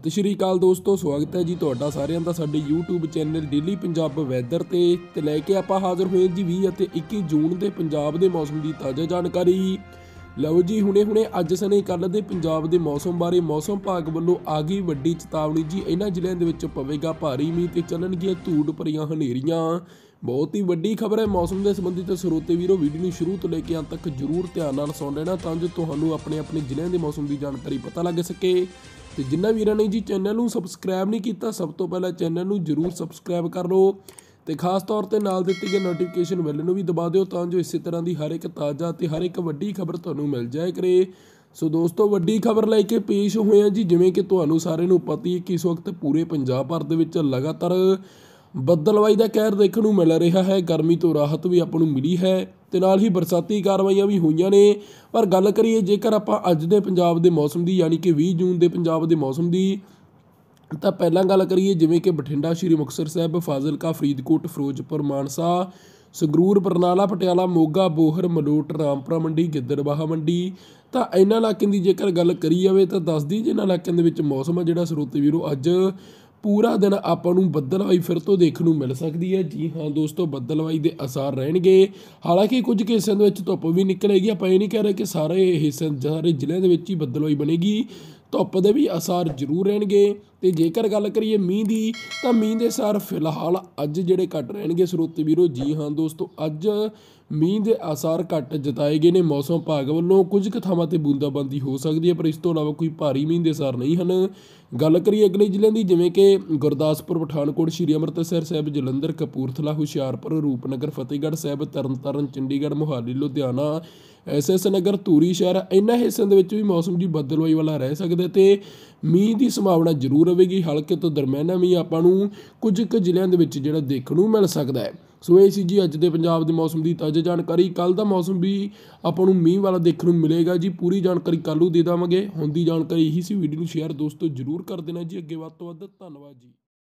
ਸਤਿ ਸ਼੍ਰੀ ਅਕਾਲ ਦੋਸਤੋ ਸਵਾਗਤ ਹੈ ਜੀ ਤੁਹਾਡਾ ਸਾਰਿਆਂ ਦਾ ਸਾਡੇ YouTube channel daily Punjab weather ਤੇ ਤੇ ਲੈ ਕੇ ਆਪਾਂ ਹਾਜ਼ਰ ਹੋਏ ਜੀ 20 ਅਤੇ 21 ਜੂਨ ਦੇ ਪੰਜਾਬ ਦੇ ਮੌਸਮ ਦੀ ਤਾਜ਼ਾ ਜਾਣਕਾਰੀ ਲਓ ਜੀ ਹੁਣੇ-ਹੁਣੇ ਅੱਜ ਸਨੇ ਕੱਲ ਦੇ ਪੰਜਾਬ ਦੇ ਮੌਸਮ ਬਾਰੇ ਮੌਸਮ ਭਾਗ ਵੱਲੋਂ ਆ ਗਈ ਵੱਡੀ ਚੇਤਾਵਨੀ ਜੀ ਇਹਨਾਂ ਜ਼ਿਲ੍ਹਿਆਂ ਦੇ ਵਿੱਚ ਪਵੇਗਾ ਭਾਰੀ ਮੀਂਹ ਤੇ ਚੱਲਣਗੀਆਂ ਧੂੜ ਭਰੀਆਂ ਹਨੇਰੀਆਂ ਬਹੁਤ ਹੀ ਵੱਡੀ ਖਬਰ ਹੈ ਮੌਸਮ ਦੇ ਸੰਬੰਧਿਤ ਸਰੋਤੇ ਵੀਰੋ ਵੀਡੀਓ ਨੂੰ ਸ਼ੁਰੂ ਤੋਂ ਲੈ ਕੇ ਅੰਤ ਤੱਕ ਜ਼ਰੂਰ ਧਿਆਨ ਨਾਲ ਸੁਣ ਲੈਣਾ ਤਾਂ ਜੋ ਤੁਹਾਨੂੰ ਆਪਣੇ ਆਪਣੇ ਜ਼ਿਲ੍ਹਿਆਂ ਦੇ ਮੌਸਮ ਦੀ ਜਾਣਕਾਰੀ ਪਤਾ ਲੱਗ ਸਕੇ ਤੇ ਜਿੰਨਾ ਵੀਰਾਂ ਨੇ ਜੀ ਚੈਨਲ ਨੂੰ ਸਬਸਕ੍ਰਾਈਬ ਨਹੀਂ ਕੀਤਾ ਸਭ ਤੋਂ ਪਹਿਲਾਂ ਚੈਨਲ ਨੂੰ ਜਰੂਰ ਸਬਸਕ੍ਰਾਈਬ ਕਰ ਲਓ ਤੇ ਖਾਸ ਤੌਰ ਤੇ ਨਾਲ ਦਿੱਤੀ ਗਈ ਨੋਟੀਫਿਕੇਸ਼ਨ ਬੈਲ ਨੂੰ ਵੀ ਦਬਾ ਦਿਓ ਤਾਂ ਜੋ ਇਸੇ ਤਰ੍ਹਾਂ ਦੀ ਹਰ ਇੱਕ ਤਾਜ਼ਾ ਤੇ ਹਰ ਇੱਕ ਵੱਡੀ ਖਬਰ ਤੁਹਾਨੂੰ ਮਿਲ ਜਾਏ ਕਰੇ ਸੋ ਦੋਸਤੋ ਵੱਡੀ ਖਬਰ ਲੈ ਕੇ ਪੇਸ਼ ਹੋਏ ਆ ਜੀ ਜਿਵੇਂ ਕਿ ਤੁਹਾਨੂੰ ਸਾਰਿਆਂ ਨੂੰ ਪਤਾ ਹੀ ਕਿ ਇਸ ਵਕਤ ਪੂਰੇ ਪੰਜਾਬ ਭਰ ਦੇ ਵਿੱਚ ਲਗਾਤਾਰ ਬੱਦਲਵਾਈ ਦਾ ਕਹਿਰ ਦੇਖਣ ਨੂੰ ਮਿਲ ਰਿਹਾ ਹੈ ਗਰਮੀ ਤੋਂ ਰਾਹਤ ਵੀ ਆਪਾਂ ਨੂੰ ਮਿਲੀ ਹੈ ਤੇ ਨਾਲ ਹੀ ਬਰਸਾਤੀ ਕਾਰਵਾਈਆਂ ਵੀ ਹੋਈਆਂ ਨੇ ਪਰ ਗੱਲ ਕਰੀਏ ਜੇਕਰ ਆਪਾਂ ਅੱਜ ਦੇ ਪੰਜਾਬ ਦੇ ਮੌਸਮ ਦੀ ਯਾਨੀ ਕਿ 20 ਜੂਨ ਦੇ ਪੰਜਾਬ ਦੇ ਮੌਸਮ ਦੀ ਤਾਂ ਪਹਿਲਾਂ ਗੱਲ ਕਰੀਏ ਜਿਵੇਂ ਕਿ ਬਠਿੰਡਾ ਸ਼੍ਰੀ ਮੁਕਤਸਰ ਸਾਹਿਬ ਫਾਜ਼ਿਲਕਾ ਫਰੀਦਕੋਟ ਫਿਰੋਜ਼ਪੁਰ ਮਾਨਸਾ ਸੰਗਰੂਰ ਬਰਨਾਲਾ ਪਟਿਆਲਾ ਮੋਗਾ ਬੋਹਰ ਮਲੋਟ ਰਾਮਪੁਰਾ ਮੰਡੀ ਗਿੱਦੜਬਾਹਾ ਮੰਡੀ ਤਾਂ ਇਹਨਾਂ ਇਲਾਕਿਆਂ ਦੀ ਜੇਕਰ ਗੱਲ ਕਰੀ ਜਾਵੇ ਤਾਂ ਦੱਸਦੀ ਜਿਨ੍ਹਾਂ ਇਲਾਕਿਆਂ ਦੇ ਵਿੱਚ ਮੌਸਮ ਆ ਜਿਹੜਾ ਸਰੋਤੇ ਵੀਰੋ ਅੱਜ ਪੂਰਾ ਦਿਨ ਆਪਾਂ ਨੂੰ ਬੱਦਲਵਾਈ ਫਿਰ ਤੋਂ ਦੇਖਣ ਨੂੰ ਮਿਲ ਸਕਦੀ ਹੈ ਜੀ ਹਾਂ ਦੋਸਤੋ ਬੱਦਲਵਾਈ ਦੇ ਅਸਰ ਰਹਿਣਗੇ ਹਾਲਾਂਕਿ ਕੁਝ ਹਿੱਸਿਆਂ ਦੇ ਵਿੱਚ ਧੁੱਪ ਵੀ ਨਿਕਲੇਗੀ ਆਪਾਂ ਇਹ ਨਹੀਂ ਕਹਿ ਰਹੇ ਕਿ ਸਾਰੇ ਹਿੱਸੇ ਸਾਰੇ ਜ਼ਿਲ੍ਹਿਆਂ ਦੇ ਵਿੱਚ ਹੀ ਬੱਦਲਵਾਈ ਬਣੇਗੀ ਧੁੱਪ ਦੇ ਵੀ ਅਸਰ ਜ਼ਰੂਰ ਰਹਿਣਗੇ ਤੇ ਜੇਕਰ ਗੱਲ ਕਰੀਏ ਮੀਂਹ ਦੀ ਤਾਂ ਮੀਂਹ ਦੇ ਅਸਰ ਫਿਲਹਾਲ ਅੱਜ ਜਿਹੜੇ ਘਟ ਰਹਿਣਗੇ ਸਰੋਤੇ ਵੀਰੋ ਜੀ ਹਾਂ ਦੋਸਤੋ ਅੱਜ ਮੀਂਹ ਦੇ ਅਸਰ ਘਟ ਜਤਾਏ ਗਏ ਨੇ ਮੌਸਮ ਭਾਗ ਵੱਲੋਂ ਕੁਝ ਥਾਵਾਂ ਤੇ ਬੂੰਦਾਬੰਦੀ ਹੋ ਸਕਦੀ ਹੈ ਪਰ ਇਸ ਤੋਂ ਇਲਾਵਾ ਕੋਈ ਭਾਰੀ ਮੀਂਹ ਦੇ ਅਸਰ ਨਹੀਂ ਹਨ ਗੱਲ ਕਰੀਏ ਅਗਲੇ ਜ਼ਿਲ੍ਹਿਆਂ ਦੀ ਜਿਵੇਂ ਕਿ ਗੁਰਦਾਸਪੁਰ ਪਠਾਨਕੋਟ ਸ਼੍ਰੀ ਅੰਮ੍ਰਿਤਸਰ ਸਾਹਿਬ ਜਲੰਧਰ ਕਪੂਰਥਲਾ ਹੁਸ਼ਿਆਰਪੁਰ ਰੂਪਨਗਰ ਫਤਿਹਗੜ੍ਹ ਸਾਹਿਬ ਤਰਨਤਾਰਨ ਚੰਡੀਗੜ੍ਹ ਮੋਹਾਲੀ ਲੁਧਿਆਣਾ ਐਸਐਸ ਨਗਰ ਤੂਰੀ ਸ਼ਹਿਰ ਇਹਨਾਂ ਹਿੱਸਿਆਂ ਦੇ ਵਿੱਚ ਵੀ ਮੌਸਮ ਦੀ ਬੱਦਲਵਾਈ ਵਾਲਾ ਰਹਿ ਸਕਦਾ ਤੇ ਮੀਂਹ ਦੀ ਸੰਭਾਵਨਾ ਜ਼ਰੂਰ ਹੋਵੇਗੀ ਹਲਕੇ ਤੋਂ ਦਰਮਿਆਨਾ ਮੀਂਹ ਆਪਾਂ ਨੂੰ ਕੁਝ ਕੁ ਜ਼ਿਲ੍ਹਿਆਂ ਦੇ ਵਿੱਚ ਜਿਹੜਾ ਦੇਖਣ ਨੂੰ ਮਿਲ ਸਕਦਾ ਹੈ ਸੋ ਇਹ ਸੀ ਜੀ ਅੱਜ ਦੇ ਪੰਜਾਬ ਦੇ ਮੌਸਮ ਦੀ ਤਾਜ਼ਾ ਜਾਣਕਾਰੀ ਕੱਲ ਦਾ ਮੌਸਮ ਵੀ ਆਪਾਂ ਨੂੰ ਮੀਂਹ ਵਾਲਾ ਦੇਖਣ ਨੂੰ ਮਿਲੇਗਾ ਜੀ ਪੂਰੀ ਜਾਣਕਾਰੀ ਕੱਲੂ ਨੂੰ ਦੇ ਦਾਂਗੇ ਹੁੰਦੀ ਜਾਣਕਾਰੀ ਇਹੀ ਸੀ ਵੀਡੀਓ ਨੂੰ ਸ਼ੇਅਰ ਦੋਸਤੋ ਜ਼ਰੂਰ ਕਰ ਦੇਣਾ ਜੀ ਅੱਗੇ ਵੱਧ ਤੋਂ ਵੱਧ ਧੰਨਵਾਦ ਜੀ